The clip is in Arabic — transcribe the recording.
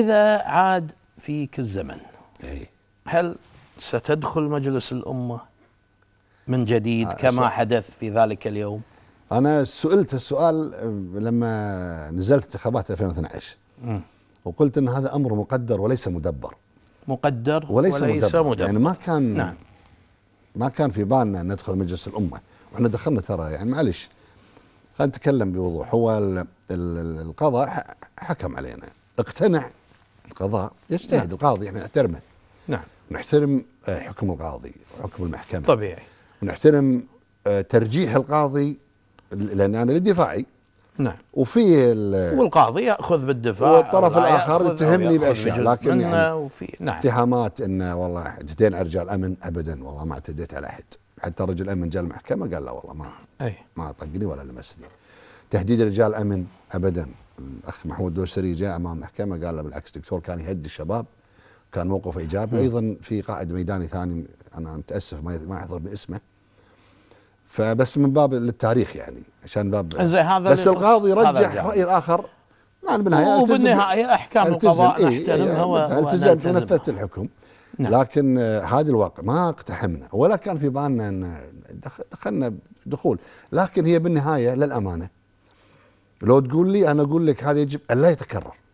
إذا عاد فيك الزمن أي. هل ستدخل مجلس الأمة من جديد آه، كما حدث في ذلك اليوم أنا سئلت السؤال لما نزلت انتخابات 2012 وقلت أن هذا أمر مقدر وليس مدبر مقدر وليس, وليس مدبر. مدبر يعني ما كان نعم. ما كان في بالنا أن ندخل مجلس الأمة وإحنا دخلنا ترى يعني معلش خلينا نتكلم بوضوح هو القضاء حكم علينا اقتنع القضاء يجتهد نعم. القاضي احنا يعني نحترمه نعم نحترم آه، حكم القاضي حكم المحكمه طبيعي ونحترم آه، ترجيح القاضي لان انا للدفاعي نعم وفي والقاضي ياخذ بالدفاع والطرف الاخر يتهمني باشياء لكن يعني وفي نعم اتهامات انه والله اعتدينا على رجال امن ابدا والله ما اعتديت على احد حتى رجل امن جاء المحكمه قال لا والله ما أي. ما طقني ولا لمسني تهديد رجال امن ابدا الاخ محمود دوسري جاء امام المحكمه قال له بالعكس دكتور كان يهدي الشباب كان موقف ايجابي نعم. ايضا في قائد ميداني ثاني انا متاسف ما ما يحضر باسمه فبس من باب للتاريخ يعني عشان باب هذا بس القاضي رجح راي يعني. الاخر يعني بالنهايه وبالنهايه احكام القضاء نحترمها إيه, إيه، التزمت ونفذت الحكم نعم. لكن آه، هذا الواقع ما اقتحمنا ولا كان في بالنا ان دخلنا دخول لكن هي بالنهايه للامانه لو تقول لي انا اقول لك هذا يجب ان لا يتكرر